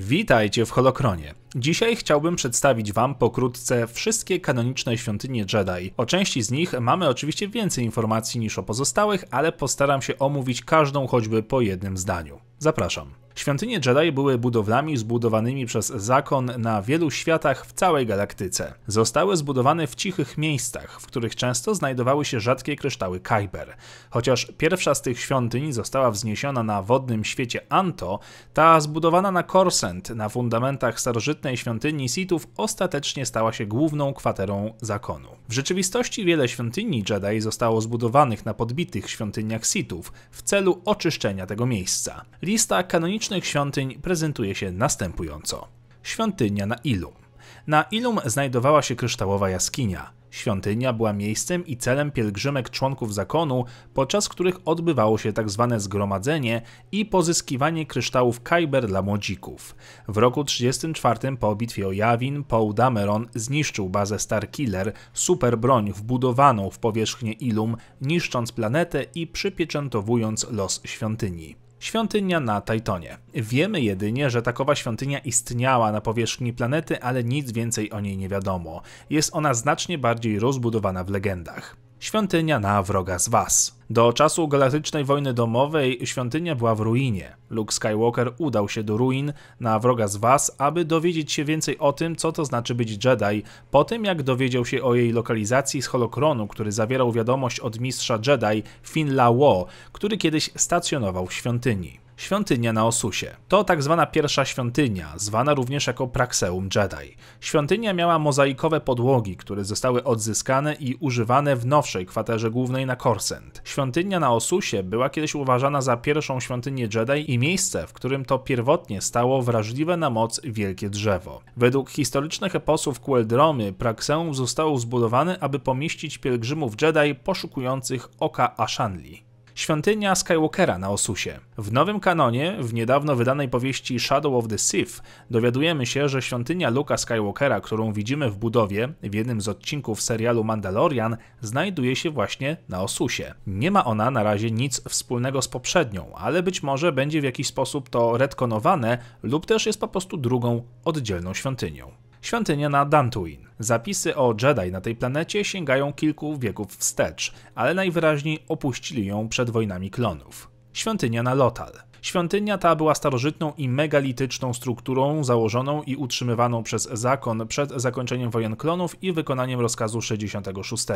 Witajcie w Holokronie. Dzisiaj chciałbym przedstawić Wam pokrótce wszystkie kanoniczne świątynie Jedi. O części z nich mamy oczywiście więcej informacji niż o pozostałych, ale postaram się omówić każdą choćby po jednym zdaniu. Zapraszam. Świątynie Jedi były budowlami zbudowanymi przez zakon na wielu światach w całej galaktyce. Zostały zbudowane w cichych miejscach, w których często znajdowały się rzadkie kryształy Kajber. Chociaż pierwsza z tych świątyń została wzniesiona na wodnym świecie Anto, ta zbudowana na Korsent na fundamentach starożytnych starożytnej świątyni Sithów ostatecznie stała się główną kwaterą zakonu. W rzeczywistości wiele świątyni Jedi zostało zbudowanych na podbitych świątyniach Sithów w celu oczyszczenia tego miejsca. Lista kanonicznych świątyń prezentuje się następująco. Świątynia na Ilum na Ilum znajdowała się kryształowa jaskinia. Świątynia była miejscem i celem pielgrzymek członków zakonu, podczas których odbywało się tzw. Tak zgromadzenie i pozyskiwanie kryształów Kajber dla młodzików. W roku 34 po bitwie o Jawin Paul Dameron zniszczył bazę Starkiller, superbroń wbudowaną w powierzchnię Ilum, niszcząc planetę i przypieczętowując los świątyni świątynia na Tajtonie. Wiemy jedynie, że takowa świątynia istniała na powierzchni planety, ale nic więcej o niej nie wiadomo. Jest ona znacznie bardziej rozbudowana w legendach. Świątynia na wroga z was. Do czasu Galaktycznej Wojny Domowej świątynia była w ruinie. Luke Skywalker udał się do ruin na wroga z was, aby dowiedzieć się więcej o tym, co to znaczy być Jedi, po tym jak dowiedział się o jej lokalizacji z holokronu, który zawierał wiadomość od mistrza Jedi Finn La Wo, który kiedyś stacjonował w świątyni. Świątynia na Osusie. To tak zwana pierwsza świątynia, zwana również jako Praxeum Jedi. Świątynia miała mozaikowe podłogi, które zostały odzyskane i używane w nowszej kwaterze głównej na Korsent. Świątynia na Osusie była kiedyś uważana za pierwszą świątynię Jedi i miejsce, w którym to pierwotnie stało wrażliwe na moc wielkie drzewo. Według historycznych eposów Queldromy, Praxeum zostało zbudowane, aby pomieścić pielgrzymów Jedi poszukujących oka Ashanli świątynia Skywalkera na Osusie. W nowym kanonie, w niedawno wydanej powieści Shadow of the Sith, dowiadujemy się, że świątynia Luka Skywalkera, którą widzimy w budowie w jednym z odcinków serialu Mandalorian, znajduje się właśnie na Osusie. Nie ma ona na razie nic wspólnego z poprzednią, ale być może będzie w jakiś sposób to retkonowane lub też jest po prostu drugą oddzielną świątynią świątynię na Dantuin. Zapisy o Jedi na tej planecie sięgają kilku wieków wstecz, ale najwyraźniej opuścili ją przed wojnami klonów. Świątynia na Lotal. Świątynia ta była starożytną i megalityczną strukturą założoną i utrzymywaną przez zakon przed zakończeniem wojen klonów i wykonaniem rozkazu 66.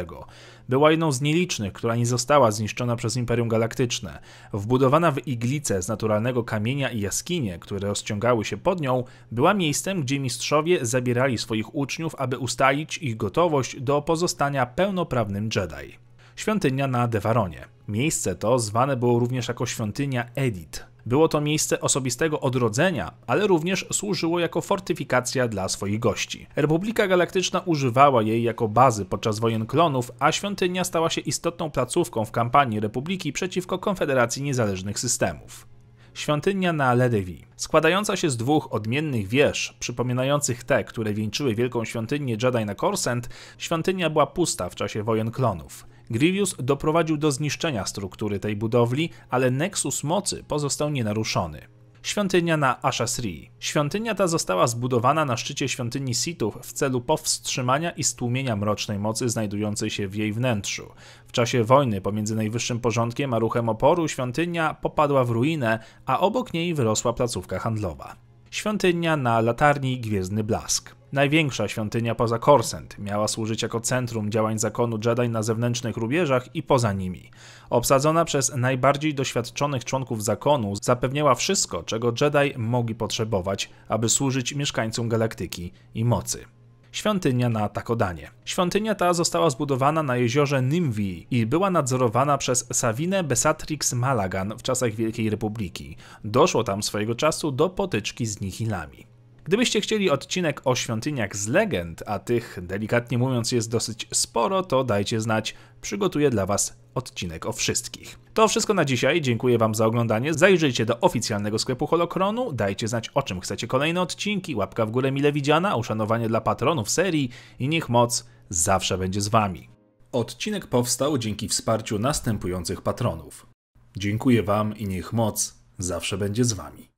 Była jedną z nielicznych, która nie została zniszczona przez Imperium Galaktyczne. Wbudowana w iglice z naturalnego kamienia i jaskinie, które rozciągały się pod nią, była miejscem, gdzie mistrzowie zabierali swoich uczniów, aby ustalić ich gotowość do pozostania pełnoprawnym Jedi. Świątynia na Devaronie. Miejsce to zwane było również jako świątynia Edith, było to miejsce osobistego odrodzenia, ale również służyło jako fortyfikacja dla swoich gości. Republika Galaktyczna używała jej jako bazy podczas wojen klonów, a świątynia stała się istotną placówką w kampanii Republiki przeciwko Konfederacji Niezależnych Systemów. Świątynia na Ledewi, składająca się z dwóch odmiennych wież, przypominających te, które wieńczyły wielką świątynię Jedi na Korsent, świątynia była pusta w czasie wojen klonów. Grievous doprowadził do zniszczenia struktury tej budowli, ale nexus mocy pozostał nienaruszony. Świątynia na Ashasri. Świątynia ta została zbudowana na szczycie świątyni Sithów w celu powstrzymania i stłumienia mrocznej mocy znajdującej się w jej wnętrzu. W czasie wojny pomiędzy najwyższym porządkiem a ruchem oporu świątynia popadła w ruinę, a obok niej wyrosła placówka handlowa. Świątynia na latarni Gwiezdny Blask. Największa świątynia poza Korsent miała służyć jako centrum działań zakonu Jedi na zewnętrznych rubieżach i poza nimi. Obsadzona przez najbardziej doświadczonych członków zakonu, zapewniała wszystko, czego Jedi mogli potrzebować, aby służyć mieszkańcom galaktyki i mocy świątynia na Takodanie. Świątynia ta została zbudowana na jeziorze Nimwi i była nadzorowana przez Savinę Besatrix Malagan w czasach Wielkiej Republiki. Doszło tam swojego czasu do potyczki z Nihilami. Gdybyście chcieli odcinek o świątyniach z legend, a tych delikatnie mówiąc jest dosyć sporo, to dajcie znać, przygotuję dla Was odcinek o wszystkich. To wszystko na dzisiaj, dziękuję wam za oglądanie, zajrzyjcie do oficjalnego sklepu Holokronu, dajcie znać o czym chcecie kolejne odcinki, łapka w górę mile widziana, uszanowanie dla patronów serii i niech moc zawsze będzie z wami. Odcinek powstał dzięki wsparciu następujących patronów. Dziękuję wam i niech moc zawsze będzie z wami.